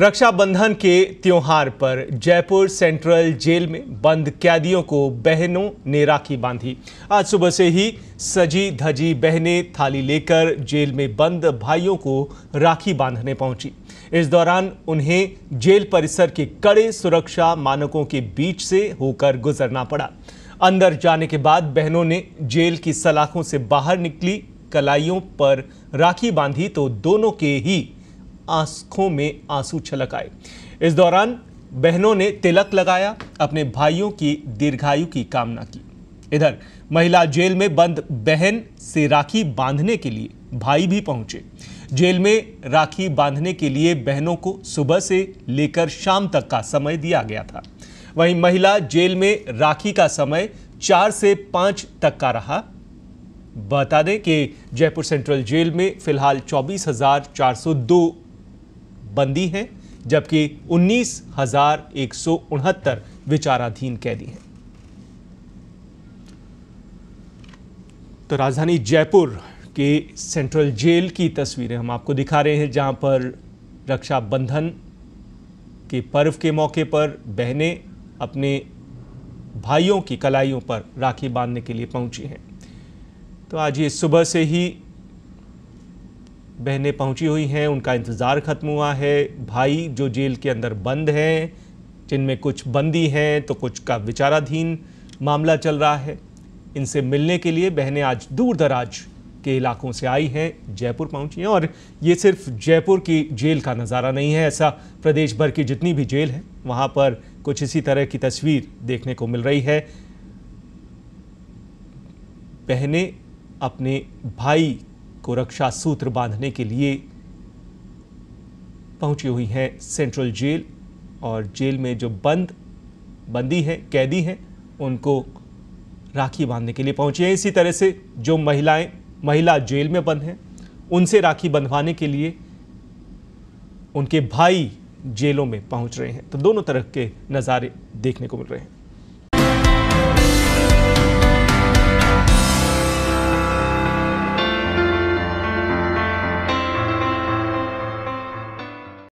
रक्षाबंधन के त्योहार पर जयपुर सेंट्रल जेल में बंद कैदियों को बहनों ने राखी बांधी आज सुबह से ही सजी धजी बहनें थाली लेकर जेल में बंद भाइयों को राखी बांधने पहुंची इस दौरान उन्हें जेल परिसर के कड़े सुरक्षा मानकों के बीच से होकर गुजरना पड़ा अंदर जाने के बाद बहनों ने जेल की सलाखों से बाहर निकली कलाइयों पर राखी बांधी तो दोनों के ही आंखों में आंसू छलक आए इस दौरान बहनों ने तिलक लगाया अपने भाइयों की दीर्घायु की कामना की इधर महिला जेल में बंद बहन से राखी बांधने के लिए भाई भी पहुंचे जेल में राखी बांधने के लिए बहनों को सुबह से लेकर शाम तक का समय दिया गया था वहीं महिला जेल में राखी का समय चार से पांच तक का रहा बता दें कि जयपुर सेंट्रल जेल में फिलहाल 24,402 बंदी हैं जबकि उन्नीस हजार एक सौ उनहत्तर विचाराधीन कैदी हैं तो राजधानी जयपुर के सेंट्रल जेल की तस्वीरें हम आपको दिखा रहे हैं जहां पर रक्षाबंधन के पर्व के मौके पर बहनें अपने भाइयों की कलाइयों पर राखी बांधने के लिए पहुंची हैं तो आज ये सुबह से ही बहनें पहुंची हुई हैं उनका इंतज़ार ख़त्म हुआ है भाई जो जेल के अंदर बंद हैं जिनमें कुछ बंदी हैं तो कुछ का विचाराधीन मामला चल रहा है इनसे मिलने के लिए बहनें आज दूर दराज के इलाकों से आई हैं जयपुर पहुंची हैं और ये सिर्फ जयपुर की जेल का नज़ारा नहीं है ऐसा प्रदेश भर की जितनी भी जेल है वहाँ पर कुछ इसी तरह की तस्वीर देखने को मिल रही है बहनें अपने भाई को रक्षा सूत्र बांधने के लिए पहुंची हुई हैं सेंट्रल जेल और जेल में जो बंद बंदी हैं कैदी हैं उनको राखी बांधने के लिए पहुंची हैं इसी तरह से जो महिलाएं महिला जेल में बंद हैं उनसे राखी बंधवाने के लिए उनके भाई जेलों में पहुंच रहे हैं तो दोनों तरह के नज़ारे देखने को मिल रहे हैं